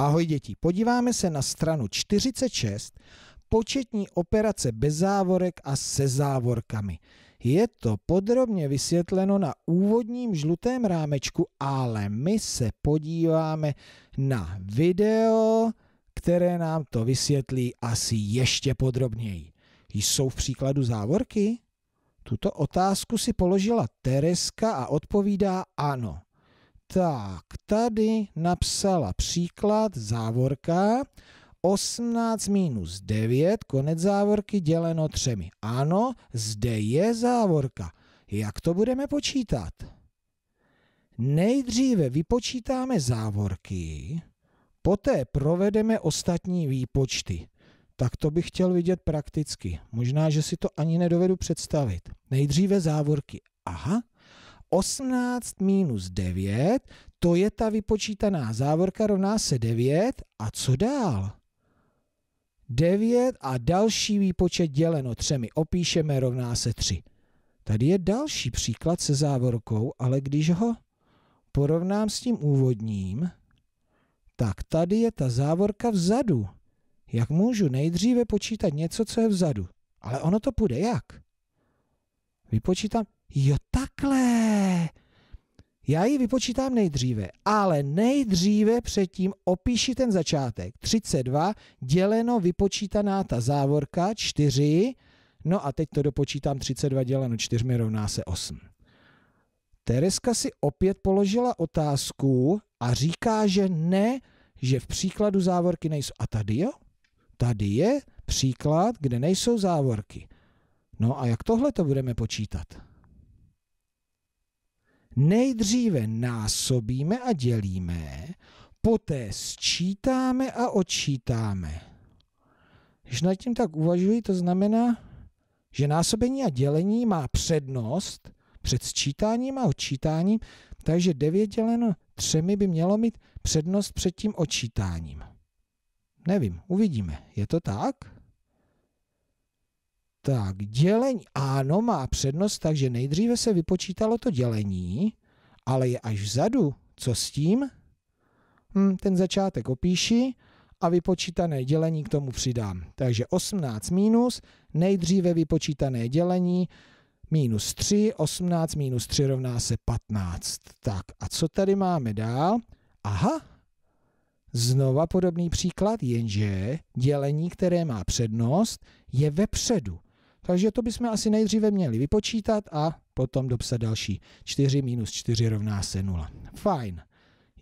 Ahoj děti, podíváme se na stranu 46, početní operace bez závorek a se závorkami. Je to podrobně vysvětleno na úvodním žlutém rámečku, ale my se podíváme na video, které nám to vysvětlí asi ještě podrobněji. Jsou v příkladu závorky? Tuto otázku si položila Tereska a odpovídá ano. Tak, tady napsala příklad, závorka, 18 minus 9, konec závorky, děleno třemi. Ano, zde je závorka. Jak to budeme počítat? Nejdříve vypočítáme závorky, poté provedeme ostatní výpočty. Tak to bych chtěl vidět prakticky. Možná, že si to ani nedovedu představit. Nejdříve závorky. Aha, 18 minus 9, to je ta vypočítaná závorka, rovná se 9. A co dál? 9 a další výpočet děleno třemi opíšeme, rovná se 3. Tady je další příklad se závorkou, ale když ho porovnám s tím úvodním, tak tady je ta závorka vzadu. Jak můžu nejdříve počítat něco, co je vzadu? Ale ono to půjde jak? Vypočítám, jo, takhle. Já ji vypočítám nejdříve, ale nejdříve předtím opíši ten začátek. 32 děleno vypočítaná ta závorka 4, no a teď to dopočítám 32 děleno 4 rovná se 8. Tereska si opět položila otázku a říká, že ne, že v příkladu závorky nejsou. A tady jo? Tady je příklad, kde nejsou závorky. No a jak tohle to budeme počítat? Nejdříve násobíme a dělíme, poté sčítáme a odčítáme. Když nad tím tak uvažuji, to znamená, že násobení a dělení má přednost před sčítáním a odčítáním, takže 9 děleno 3 by mělo mít přednost před tím odčítáním. Nevím, uvidíme. Je to tak? Tak, dělení, ano, má přednost, takže nejdříve se vypočítalo to dělení, ale je až vzadu. Co s tím? Hm, ten začátek opíši a vypočítané dělení k tomu přidám. Takže 18 minus, nejdříve vypočítané dělení, minus 3, 18 minus 3 rovná se 15. Tak a co tady máme dál? Aha, znova podobný příklad, jenže dělení, které má přednost, je vepředu. Takže to bychom asi nejdříve měli vypočítat a potom dopsat další. 4 minus 4 rovná se 0. Fajn.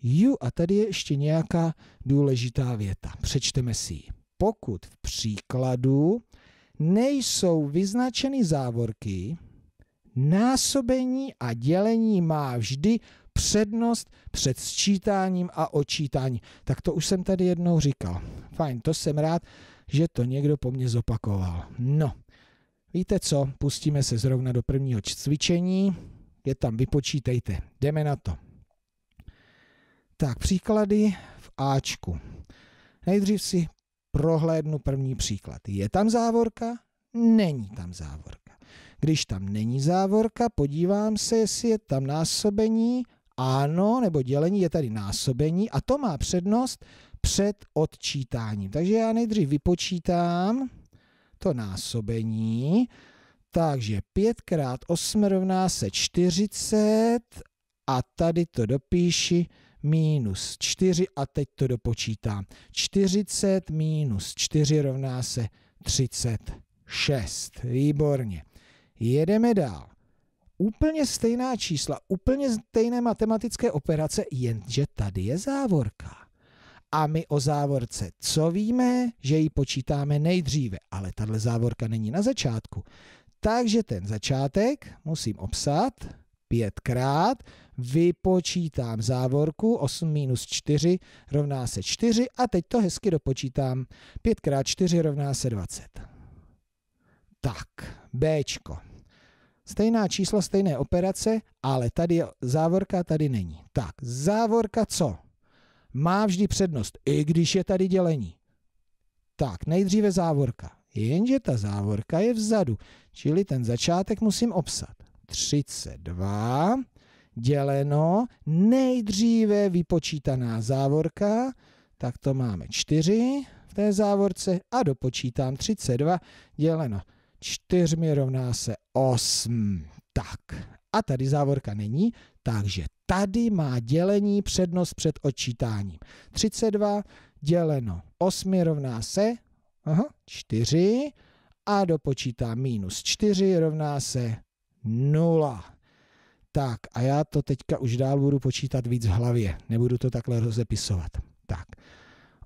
Ju, a tady je ještě nějaká důležitá věta. Přečteme si ji. Pokud v příkladu nejsou vyznačeny závorky, násobení a dělení má vždy přednost před sčítáním a odčítáním. Tak to už jsem tady jednou říkal. Fajn, to jsem rád, že to někdo po mně zopakoval. No, Víte co, pustíme se zrovna do prvního cvičení, je tam vypočítejte, jdeme na to. Tak, příklady v Ačku. Nejdřív si prohlédnu první příklad. Je tam závorka? Není tam závorka. Když tam není závorka, podívám se, jestli je tam násobení, ano, nebo dělení, je tady násobení a to má přednost před odčítáním. Takže já nejdřív vypočítám, to násobení. Takže 5 krát 8 rovná se 40 a tady to dopíši minus 4 a teď to dopočítám. 40 minus 4 rovná se 36. Výborně. Jedeme dál. Úplně stejná čísla, úplně stejné matematické operace, jenže tady je závorka a my o závorce co víme, že ji počítáme nejdříve, ale tahle závorka není na začátku. Takže ten začátek musím obsat pětkrát, vypočítám závorku, 8 minus 4 rovná se 4 a teď to hezky dopočítám, 5 krát 4 rovná se 20. Tak, Bčko. Stejná číslo, stejné operace, ale tady je závorka, tady není. Tak, závorka co? má vždy přednost, i když je tady dělení. Tak, nejdříve závorka. Jenže ta závorka je vzadu, čili ten začátek musím obsat. 32 děleno nejdříve vypočítaná závorka, tak to máme 4 v té závorce a dopočítám 32 děleno 4 rovná se 8. Tak a tady závorka není, takže tady má dělení přednost před odčítáním. 32 děleno 8 rovná se aha, 4 a dopočítá minus 4 rovná se 0. Tak a já to teďka už dál budu počítat víc v hlavě, nebudu to takhle rozepisovat. Tak,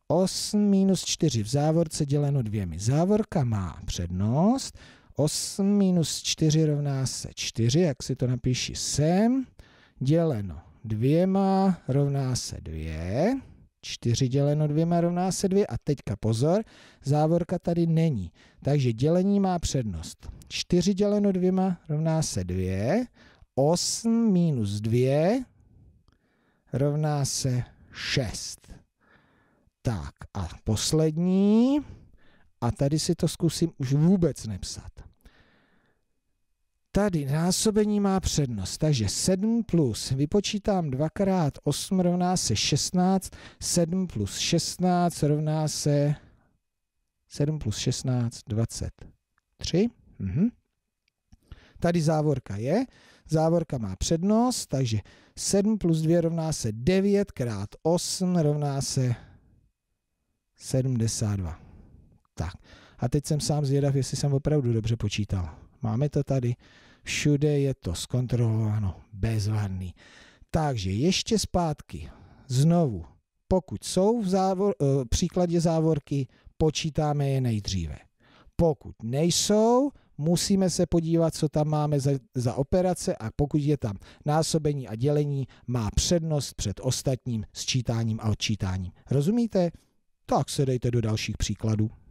8 minus 4 v závorce děleno dvěmi. Závorka má přednost, 8 minus 4 rovná se 4, jak si to napíši sem, děleno dvěma rovná se 2, 4 děleno dvěma rovná se 2 a teďka pozor, závorka tady není, takže dělení má přednost. 4 děleno dvěma rovná se 2, 8 minus 2 rovná se 6. Tak a poslední, a tady si to zkusím už vůbec nepsat. Tady násobení má přednost, takže 7 plus, vypočítám 2 krát 8 rovná se 16, 7 plus 16 rovná se 7 plus 16, 23. Mhm. Tady závorka je, závorka má přednost, takže 7 plus 2 rovná se 9 krát 8 rovná se 72. Tak, a teď jsem sám zvědav, jestli jsem opravdu dobře počítal. Máme to tady. Všude je to zkontrolováno. Bezvadný. Takže ještě zpátky. Znovu. Pokud jsou v závor, eh, v příkladě závorky, počítáme je nejdříve. Pokud nejsou, musíme se podívat, co tam máme za, za operace a pokud je tam násobení a dělení, má přednost před ostatním sčítáním a odčítáním. Rozumíte? Tak se dejte do dalších příkladů.